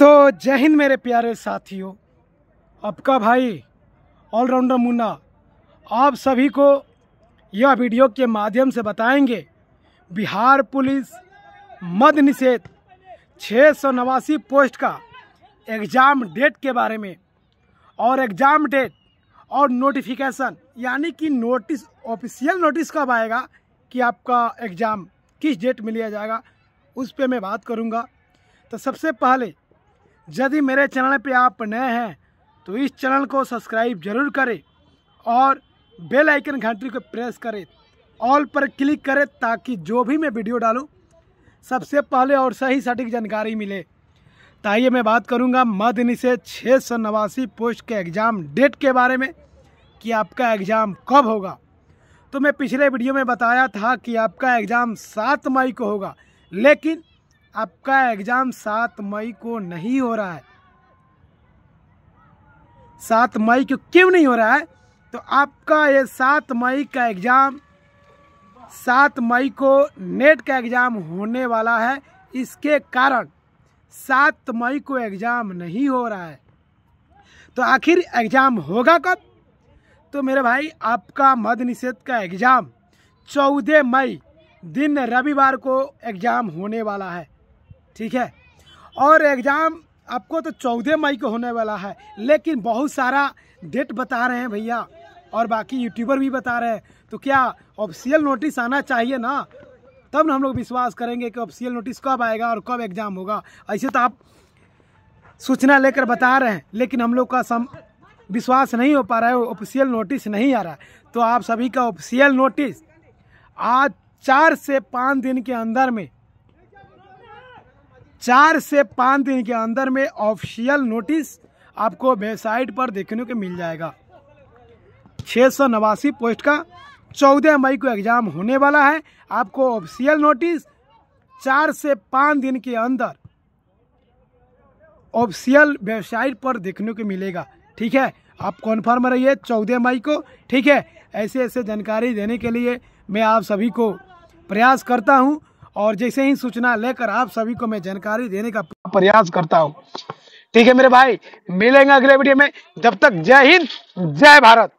तो जय हिंद मेरे प्यारे साथियों आपका भाई ऑलराउंडर मुन्ना आप सभी को यह वीडियो के माध्यम से बताएंगे बिहार पुलिस मद निषेध छः सौ नवासी पोस्ट का एग्ज़ाम डेट के बारे में और एग्ज़ाम डेट और नोटिफिकेशन यानी कि नोटिस ऑफिशियल नोटिस कब आएगा कि आपका एग्ज़ाम किस डेट में लिया जाएगा उस पर मैं बात करूँगा तो सबसे पहले यदि मेरे चैनल पे आप नए हैं तो इस चैनल को सब्सक्राइब जरूर करें और बेल आइकन घंटी को प्रेस करें ऑल पर क्लिक करें ताकि जो भी मैं वीडियो डालूं सबसे पहले और सही सटीक जानकारी मिले तो आइए मैं बात करूंगा मध्य निषेध छः सौ नवासी पोस्ट के एग्ज़ाम डेट के बारे में कि आपका एग्ज़ाम कब होगा तो मैं पिछले वीडियो में बताया था कि आपका एग्ज़ाम सात मई को होगा लेकिन आपका एग्जाम सात मई को नहीं हो रहा है सात मई को क्यों नहीं हो रहा है तो आपका ये सात मई का एग्जाम सात मई को नेट का एग्जाम होने वाला है इसके कारण सात मई को एग्जाम नहीं हो रहा है तो आखिर एग्जाम होगा कब तो मेरे भाई आपका मद निषेध का एग्जाम चौदह मई दिन रविवार को एग्जाम होने वाला है ठीक है और एग्ज़ाम आपको तो चौदह मई को होने वाला है लेकिन बहुत सारा डेट बता रहे हैं भैया और बाकी यूट्यूबर भी बता रहे हैं तो क्या ऑफिशियल नोटिस आना चाहिए ना तब ना हम लोग विश्वास करेंगे कि ऑफिशियल नोटिस कब आएगा और कब एग्ज़ाम होगा ऐसे तो आप सूचना लेकर बता रहे हैं लेकिन हम लोग का सम विश्वास नहीं हो पा रहा है ऑफिशियल नोटिस नहीं आ रहा है तो आप सभी का ऑफिशियल नोटिस आज चार से पाँच दिन के अंदर में चार से पाँच दिन के अंदर में ऑफिशियल नोटिस आपको वेबसाइट पर देखने को मिल जाएगा छः सौ नवासी पोस्ट का चौदह मई को एग्ज़ाम होने वाला है आपको ऑफिशियल नोटिस चार से पाँच दिन के अंदर ऑफिशियल वेबसाइट पर देखने को मिलेगा ठीक है आप कॉन्फर्म रहिए चौदह मई को ठीक है ऐसे ऐसे जानकारी देने के लिए मैं आप सभी को प्रयास करता हूँ और जैसे ही सूचना लेकर आप सभी को मैं जानकारी देने का प्रयास करता हूँ ठीक है मेरे भाई मिलेंगे अगले वीडियो में जब तक जय हिंद जय भारत